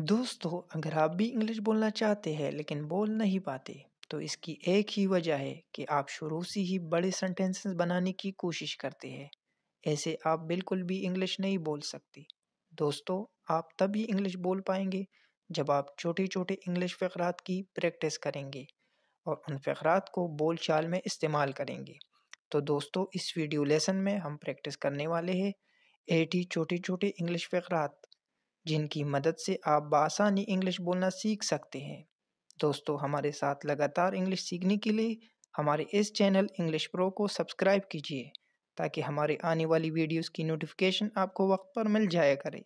दोस्तों अगर आप भी इंग्लिश बोलना चाहते हैं लेकिन बोल नहीं पाते तो इसकी एक ही वजह है कि आप शुरू से ही बड़े सेंटेंसेस बनाने की कोशिश करते हैं ऐसे आप बिल्कुल भी इंग्लिश नहीं बोल सकते दोस्तों आप तभी इंग्लिश बोल पाएंगे जब आप छोटे छोटे इंग्लिश फ़करात की प्रैक्टिस करेंगे और उन फ़करात को बोल चाल में इस्तेमाल करेंगे तो दोस्तों इस वीडियो लेसन में हम प्रैक्टिस करने वाले हैं एटी छोटे छोटे इंग्लिश फ़करात जिनकी मदद से आप बासानी इंग्लिश बोलना सीख सकते हैं दोस्तों हमारे साथ लगातार इंग्लिश सीखने के लिए हमारे इस चैनल इंग्लिश प्रो को सब्सक्राइब कीजिए ताकि हमारे आने वाली वीडियोस की नोटिफिकेशन आपको वक्त पर मिल जाया करे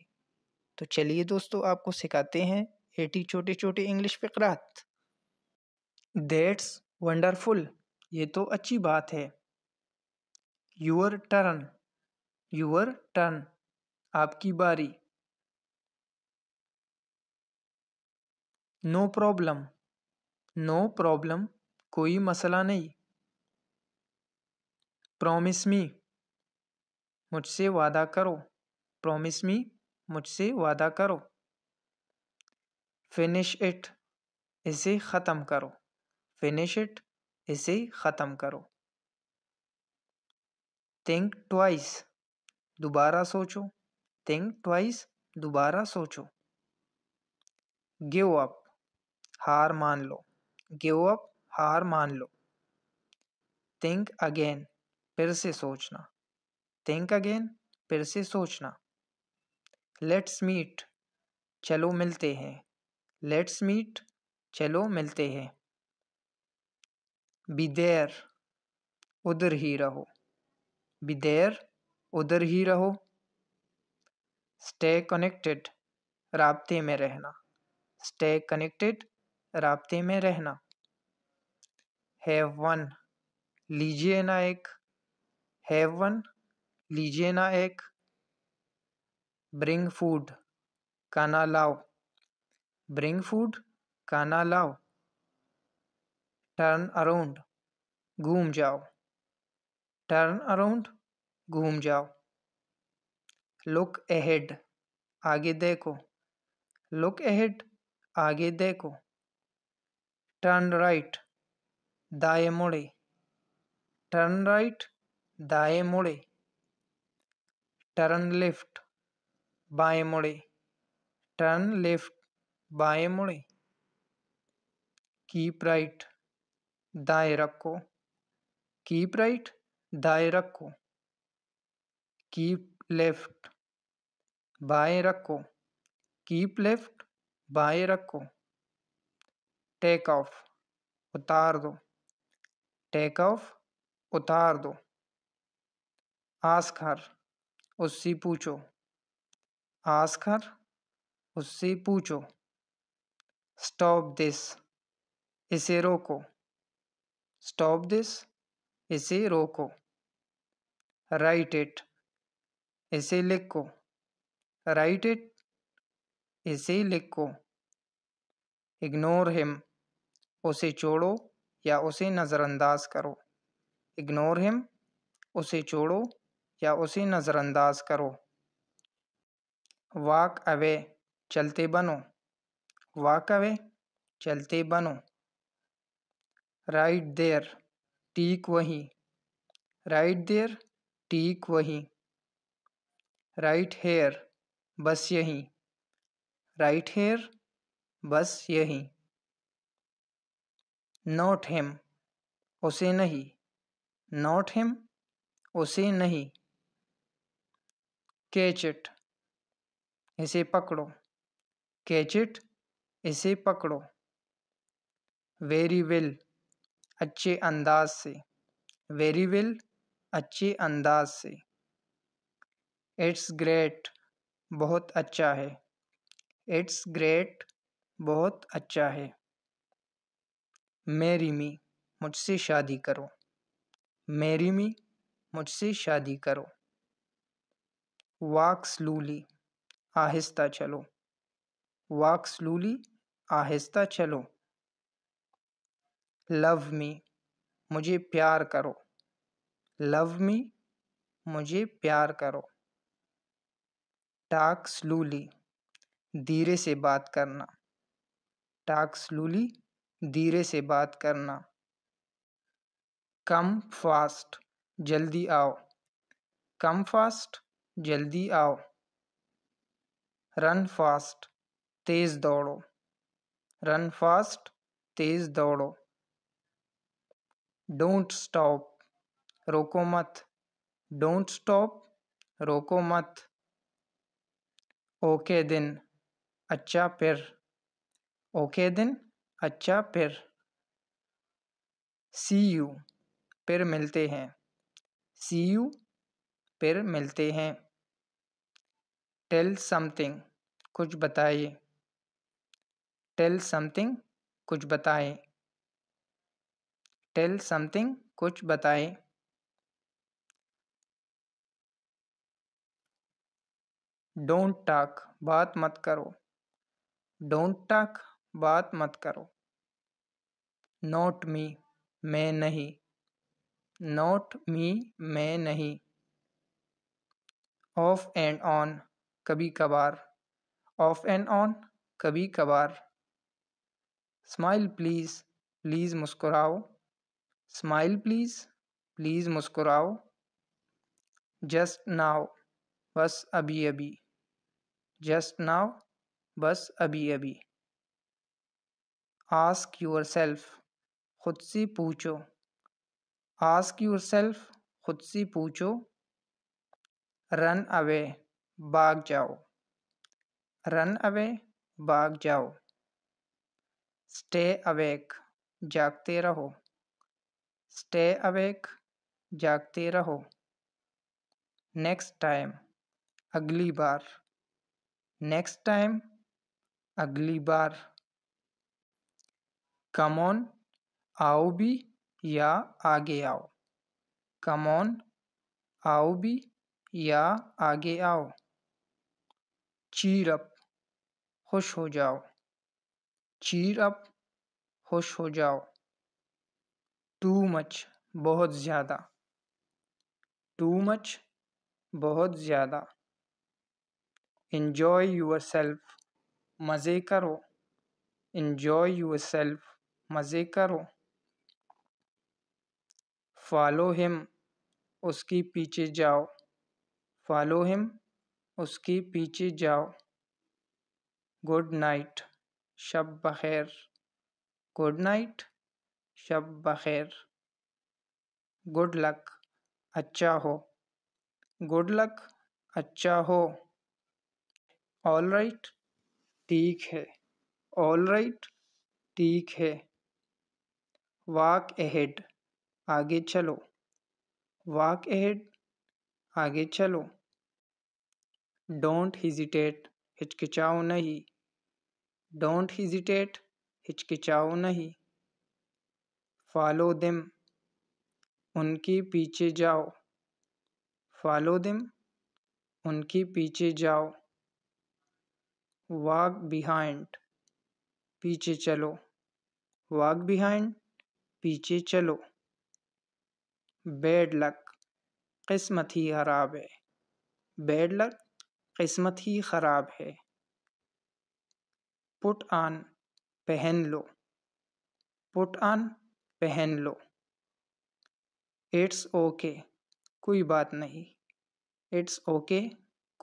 तो चलिए दोस्तों आपको सिखाते हैं एटी छोटे छोटे इंग्लिश फ़करात देट्स वंडरफुल ये तो अच्छी बात है यूर टर्न यूर टर्न आपकी बारी नो प्रॉब्लम नो प्रॉब्लम कोई मसला नहीं प्रॉमिस मी मुझसे वादा करो प्रॉमिस मी मुझसे वादा करो फिनिश इट इसे ख़त्म करो फिनिश इट इसे ख़त्म करो थिंक ट्वाइस दोबारा सोचो थिंक ट्वाइस दोबारा सोचो गिव अप हार मान लो गिव अप हार मान लो थिंक अगेन फिर से सोचना थिंक अगेन फिर से सोचना लेट्स मीट चलो मिलते हैं लेट्स मीट चलो मिलते हैं बिदेर उधर ही रहो बिदेर उधर ही रहो स्टे कनेक्टेड रबते में रहना स्टे कनेक्टेड रबते में रहना हैव वन लीजिए ना एक हैव वन लीजिए ना एक ब्रिंग फूड खाना लाओ ब्रिंग फूड खाना लाओ टर्न अराउंड घूम जाओ टर्न अराउंड घूम जाओ लुक अहेड आगे देखो लुक अहेड आगे देखो टर्न राइट दाए मुड़े टर्न राइट दाए मुड़े टर्न लेफ्ट बाए मुड़े टर्न लेफ्ट बाए मुड़े कीप राइट दाए रखो कीप राइट दाए रखो कीप लेफ्ट बाए रखो कीप लेफ्ट बाए रखो टेक ऑफ उतार दो टेक ऑफ उतार दो आसखर उससे पूछो आसखर उससे पूछो स्टॉप दिस इसे रोको स्टॉप दिस इसे रोको राइट इट इसे लिखो राइट इट इसे लिखो इग्नोर हिम उसे छोड़ो या उसे नज़रअंदाज करो इग्नोर हिम उसे छोड़ो या उसे नज़रअंदाज करो वाक अवे चलते बनो वाक अवे चलते बनो राइट देर ठीक वहीं राइट देर ठीक वहीं राइट हेयर बस यहीं राइट हेयर बस यही नोट हिम उसे नहीं नोट हिम उसे नहीं इट इसे पकड़ो इट इसे पकड़ो वेरी वेल अच्छे अंदाज से वेरी वेल अच्छे अंदाज से इट्स ग्रेट बहुत अच्छा है इट्स ग्रेट बहुत अच्छा है मेरी मी मुझसे शादी करो मेरी मी मुझसे शादी करो वाक्स लूली आहिस्ता चलो वाक्स लूली आहिस्ता चलो लव मी मुझे प्यार करो लव मी मुझे प्यार करो टाक स्लूली धीरे से बात करना स्लूली धीरे से बात करना कम फास्ट जल्दी आओ कम फास्ट जल्दी आओ रन फास्ट तेज़ दौड़ो रन फास्ट तेज़ दौड़ो डोंट स्टॉप रोको मत डोंट स्टॉप रोको मत ओके दिन अच्छा फिर ओके दिन अच्छा फिर सी यू फिर मिलते हैं सी यू फिर मिलते हैं टेल समथिंग कुछ बताइए टेल समथिंग कुछ बताए टेल समथिंग कुछ बताए डोंट टाक बात मत करो डोंट टाक बात मत करो नोट मी मैं नहीं नोट मी मैं नहीं ऑफ एंड ऑन कभी कभार ऑफ एंड ऑन कभी कभार स्माइल प्लीज़ प्लीज़ मुस्कुराओ स्माइल प्लीज़ प्लीज़ मुस्कुराओ जस्ट नाव बस अभी अभी जस्ट नाव बस अभी अभी आस्क यूर सेल्फ खुद से पूछो आस्क यूर सेल्फ खुद से पूछो रन अवे भाग जाओ रन अवे भाग जाओ स्टे अवेक जागते रहो स्टे अवेक जागते रहो नेक्स्ट टाइम अगली बार नेक्स्ट टाइम अगली बार कम ऑन आओ भी या आगे आओ कम ऑन आओ भी या आगे आओ चीर अप खुश हो जाओ चीर अप खुश हो जाओ टू मच बहुत ज़्यादा टू मच बहुत ज़्यादा इन्जॉय योर सेल्फ मज़े करो इन्जॉय योर सेल्फ मज़े करो फॉलो हिम उसकी पीछे जाओ फॉलो हिम उसकी पीछे जाओ गुड नाइट शब बखैर गुड नाइट शब बखैर गुड लक अच्छा हो गुड लक अच्छा हो ऑल राइट ठीक है ऑल राइट ठीक है वाक एहेड आगे चलो वाक एहेड आगे चलो डोंट हिजिटेट हिचकिचाओ नहीं डोंट हिजिटेट हिचकिचाओ नहीं फॉलो दिम उनके पीछे जाओ फॉलो दिम उनके पीछे जाओ वाक बिहाइंड पीछे चलो वाक बिहाइंड पीछे चलो बैड लक किस्मत ही खराब है बैड लक किस्मत ही खराब है पुट आन पहन लो पुट आन पहन लो इट्स ओके कोई बात नहीं इट्स ओके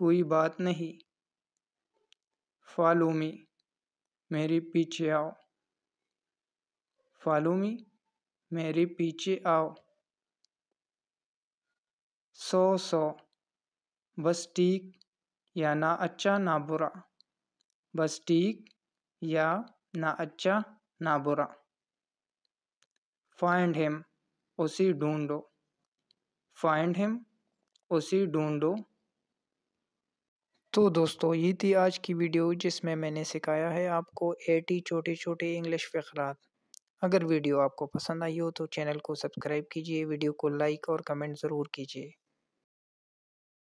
कोई बात नहीं फॉलो मी मेरे पीछे आओ फॉलो मी मेरे पीछे आओ सौ सो बस ठीक या ना अच्छा ना बुरा बस ठीक या ना अच्छा ना बुरा फाइंड हिम उसी ढूंढो फाइंड हिम उसी ढूंढो तो दोस्तों ये थी आज की वीडियो जिसमें मैंने सिखाया है आपको एटी छोटे छोटे इंग्लिश फ़करात अगर वीडियो आपको पसंद आई हो तो चैनल को सब्सक्राइब कीजिए वीडियो को लाइक और कमेंट ज़रूर कीजिए